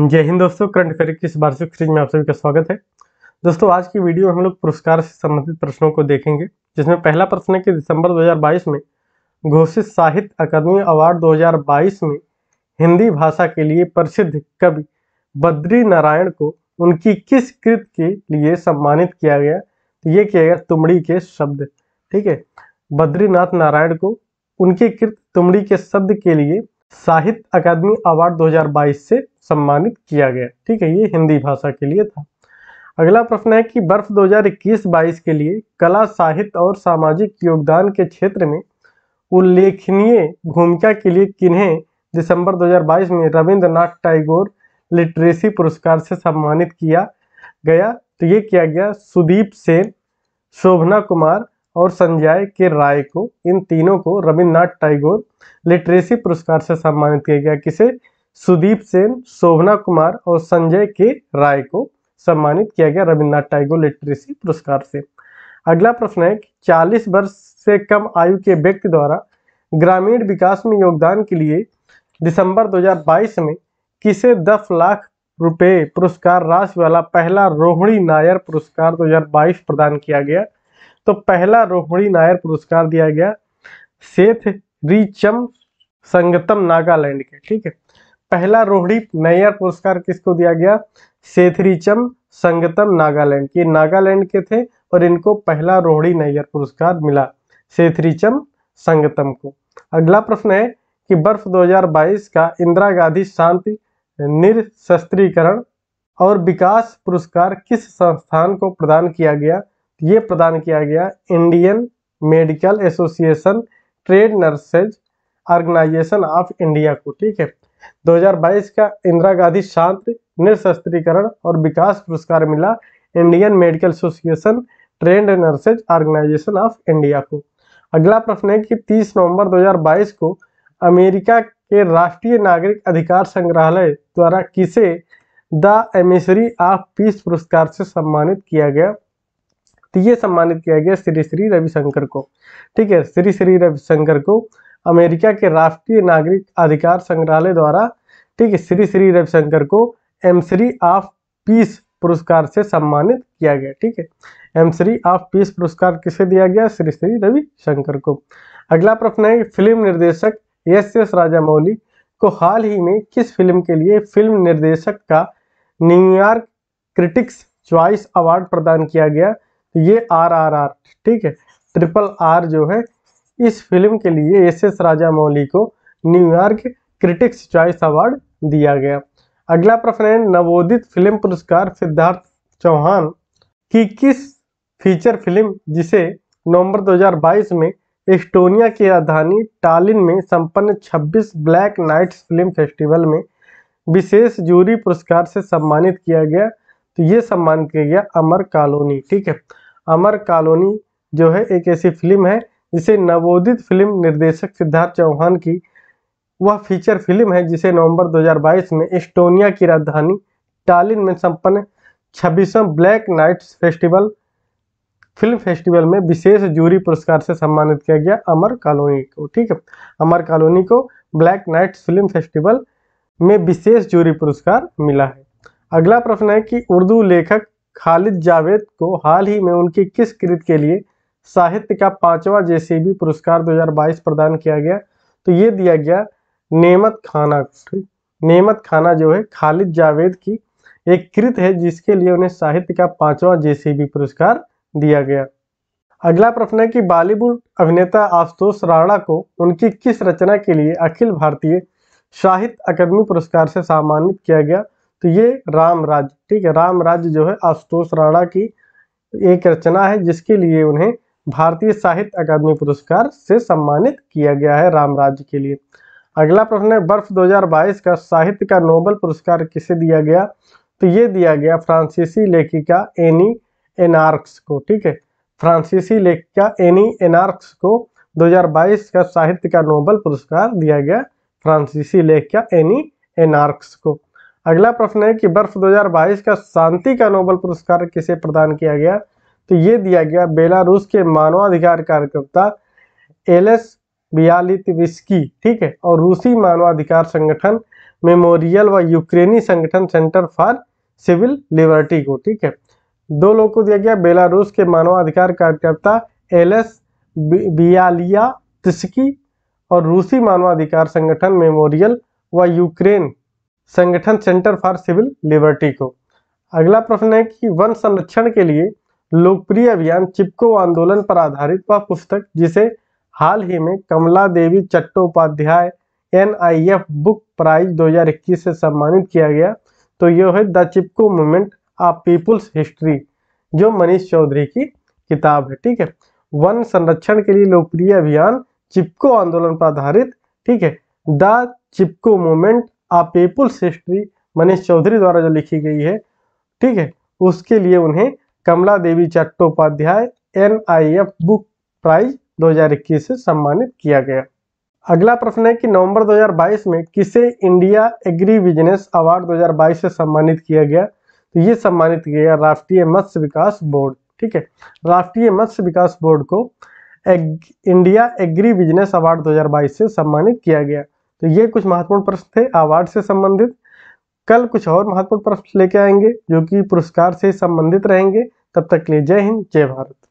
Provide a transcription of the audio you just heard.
जय हिंद दोस्तों current affair की इस वार्षिक सीरीज में आप सभी का स्वागत है दोस्तों आज की वीडियो में हम लोग पुरस्कार से संबंधित प्रश्नों को देखेंगे जिसमें पहला प्रश्न है कि दिसंबर 2022 में घोषित साहित्य अकादमी अवार्ड 2022 में हिंदी भाषा के लिए प्रसिद्ध कवि बद्री नारायण को उनकी किस कृत के लिए सम्मानित किया गया तो ये किया गया तुमड़ी के शब्द ठीक है बद्रीनाथ नारायण को उनके कृत तुमड़ी के शब्द के लिए साहित्य अकादमी अवार्ड 2022 से सम्मानित किया गया ठीक है ये हिंदी भाषा के लिए था अगला प्रश्न है कि वर्ष 2021-22 के लिए कला साहित्य और सामाजिक योगदान के क्षेत्र में उल्लेखनीय भूमिका के लिए किन्हें दिसंबर 2022 में रविंद्रनाथ टैगोर लिटरेसी पुरस्कार से सम्मानित किया गया तो ये किया गया सुदीप सेन शोभना कुमार और संजय के राय को इन तीनों को रविन्द्रनाथ टैगोर लिटरेसी पुरस्कार से सम्मानित किया गया किसे सुदीप सेन शोभना कुमार और संजय के राय को सम्मानित किया गया रविन्द्रनाथ टैगोर लिटरेसी पुरस्कार से अगला प्रश्न है कि चालीस वर्ष से कम आयु के व्यक्ति द्वारा ग्रामीण विकास में योगदान के लिए दिसंबर 2022 में किसे दस लाख रुपए पुरस्कार राशि वाला पहला रोहिणी नायर पुरस्कार 2022 प्रदान किया गया तो पहला रोहिणी नायर पुरस्कार दिया गया सेठ रिचम संगतम नागालैंड के ठीक है पहला रोहिणी नायर पुरस्कार किसको दिया गया रिचम संगतम नागालैंड के नागालैंड के थे और इनको पहला रोहिणी नायर पुरस्कार मिला रिचम संगतम को अगला प्रश्न है कि वर्ष 2022 का इंदिरा गांधी शांति निरशस्त्रीकरण और विकास पुरस्कार किस संस्थान को प्रदान किया गया ये प्रदान किया गया Indian Medical Association trained nurses organisation of India को ठीक है 2022 का इंदिरा गांधी शांत निशस्त्रीकरण और विकास पुरस्कार मिला Indian Medical Association trained nurses organisation of India को अगला प्रश्न है कि 30 नवंबर 2022 को अमेरिका के राष्ट्रीय नागरिक अधिकार संग्रहालय द्वारा किसे द एमिसरी ऑफ पीस पुरस्कार से सम्मानित किया गया तो ये सम्मानित किया गया श्री श्री रविशंकर को ठीक है श्री श्री रविशंकर को अमेरिका के राष्ट्रीय नागरिक अधिकार संग्रहालय द्वारा ठीक है श्री श्री रविशंकर को एमश्री ऑफ पीस पुरस्कार से सम्मानित किया गया ठीक है एमश्री ऑफ पीस पुरस्कार किसे दिया गया श्री श्री रविशंकर को अगला प्रश्न है फिल्म निर्देशक एस एस राजामौली को हाल ही में किस फिल्म के लिए फिल्म निर्देशक का न्यूयॉर्क क्रिटिक्स चॉइस अवार्ड प्रदान किया गया ये आर आर आर ठीक है ट्रिपल आर जो है इस फिल्म के लिए एस एस राजा मौली को न्यूयॉर्क क्रिटिक्स चॉइस अवार्ड दिया गया अगला प्रश्न है नवोदित फिल्म पुरस्कार सिद्धार्थ चौहान की किस फीचर फिल्म जिसे नवंबर 2022 में एस्टोनिया की राजधानी टालिन में संपन्न 26 ब्लैक नाइट्स फिल्म फेस्टिवल में विशेष जूरी पुरस्कार से सम्मानित किया गया तो ये सम्मानित किया गया अमर कॉलोनी ठीक है अमर कॉलोनी जो है एक ऐसी फिल्म है जिसे नवोदित फिल्म निर्देशक सिद्धार्थ चौहान की वह फीचर फिल्म है जिसे नवंबर 2022 में एस्टोनिया की राजधानी टालिन में संपन्न छब्बीसवें Black Nights festival film festival में विशेष जूरी पुरस्कार से सम्मानित किया गया अमर कॉलोनी को ठीक है अमर कॉलोनी को ब्लैक नाइट्स फिल्म फेस्टिवल में विशेष जूरी पुरस्कार मिला है अगला प्रश्न है कि उर्दू लेखक खालिद जावेद को हाल ही में उनकी किस कृत के लिए साहित्य का पांचवा जेसीबी पुरस्कार 2022 प्रदान किया गया तो ये दिया गया नेमत खाना नेमत खाना जो है खालिद जावेद की एक कृत है जिसके लिए उन्हें साहित्य का पांचवा जेसीबी पुरस्कार दिया गया अगला प्रश्न है कि बॉलीवुड अभिनेता आशुतोष राणा को उनकी किस रचना के लिए अखिल भारतीय साहित्य अकादमी पुरस्कार से सम्मानित किया गया तो ये राम राज्य ठीक है राम राज्य जो है आशुतोष राणा की एक रचना है जिसके लिए उन्हें भारतीय साहित्य अकादमी पुरस्कार से सम्मानित किया गया है राम राज्य के लिए अगला प्रश्न है वर्ष 2022 का साहित्य का नोबल पुरस्कार किसे दिया गया तो ये दिया गया फ्रांसीसी लेखिका एनी एनार्क्स को ठीक है फ्रांसीसी लेखिका एनी एनार्क्स को 2022 का साहित्य का नोबल पुरस्कार दिया गया फ्रांसीसी लेखिका एनी एनार्क्स को अगला प्रश्न है कि वर्ष 2022 का शांति का नोबल पुरस्कार किसे प्रदान किया गया तो ये दिया गया बेलारूस के मानवाधिकार कार्यकर्ता एलएस बियालितविस्की ठीक है और रूसी मानवाधिकार संगठन मेमोरियल व यूक्रेनी संगठन सेंटर फॉर सिविल लिबर्टी को ठीक है दो लोगों को दिया गया बेलारूस के मानवाधिकार कार्यकर्ता एलएस बियालिया तिस्की और रूसी मानवाधिकार संगठन मेमोरियल व यूक्रेन संगठन सेंटर फॉर सिविल लिबर्टी को अगला प्रश्न है कि वन संरक्षण के लिए लोकप्रिय अभियान चिपको आंदोलन पर आधारित वह पुस्तक जिसे हाल ही में Kamala Devi Chattopadhyay N I F book prize दो से सम्मानित किया गया तो यह है the Chipko movement of people's history जो मनीष चौधरी की किताब है ठीक है वन संरक्षण के लिए लोकप्रिय अभियान चिपको आंदोलन पर आधारित ठीक है the Chipko movement a people's history Manish Chaudhary द्वारा जो लिखी गई है ठीक है उसके लिए उन्हें Kamala Devi Chattopadhyay N I F book prize दो से सम्मानित किया गया अगला प्रश्न है कि नवंबर 2022 में किसे इंडिया एग्री बिजनेस अवार्ड 2022 से सम्मानित किया गया तो ये सम्मानित किया गया राष्ट्रीय मत्स्य विकास बोर्ड ठीक है राष्ट्रीय मत्स्य विकास बोर्ड को एग, इंडिया एग्री बिजनेस अवार्ड 2022 से सम्मानित किया गया तो ये कुछ महत्वपूर्ण प्रश्न थे अवार्ड से संबंधित कल कुछ और महत्वपूर्ण प्रश्न लेके आएंगे जो कि पुरस्कार से संबंधित रहेंगे तब तक के लिए जय हिंद जय भारत